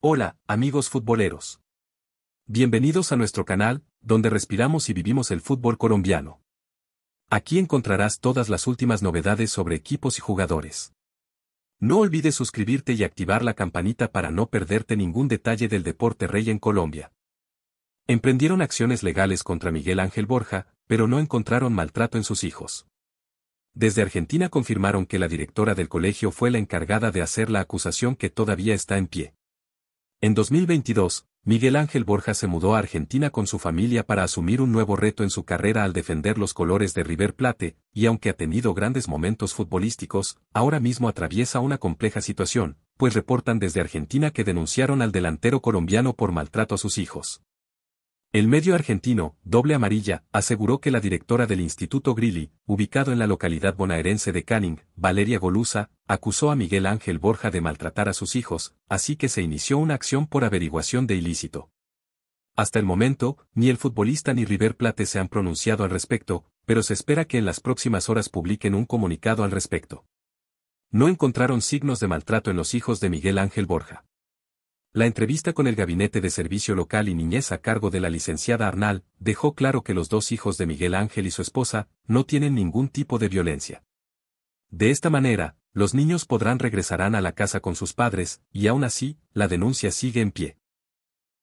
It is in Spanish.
Hola, amigos futboleros. Bienvenidos a nuestro canal, donde respiramos y vivimos el fútbol colombiano. Aquí encontrarás todas las últimas novedades sobre equipos y jugadores. No olvides suscribirte y activar la campanita para no perderte ningún detalle del deporte rey en Colombia. Emprendieron acciones legales contra Miguel Ángel Borja, pero no encontraron maltrato en sus hijos. Desde Argentina confirmaron que la directora del colegio fue la encargada de hacer la acusación que todavía está en pie. En 2022, Miguel Ángel Borja se mudó a Argentina con su familia para asumir un nuevo reto en su carrera al defender los colores de River Plate, y aunque ha tenido grandes momentos futbolísticos, ahora mismo atraviesa una compleja situación, pues reportan desde Argentina que denunciaron al delantero colombiano por maltrato a sus hijos. El medio argentino, Doble Amarilla, aseguró que la directora del Instituto Grilli, ubicado en la localidad bonaerense de Canning, Valeria Golusa, acusó a Miguel Ángel Borja de maltratar a sus hijos, así que se inició una acción por averiguación de ilícito. Hasta el momento, ni el futbolista ni River Plate se han pronunciado al respecto, pero se espera que en las próximas horas publiquen un comunicado al respecto. No encontraron signos de maltrato en los hijos de Miguel Ángel Borja. La entrevista con el Gabinete de Servicio Local y Niñez a cargo de la licenciada Arnal dejó claro que los dos hijos de Miguel Ángel y su esposa no tienen ningún tipo de violencia. De esta manera, los niños podrán regresarán a la casa con sus padres, y aún así, la denuncia sigue en pie.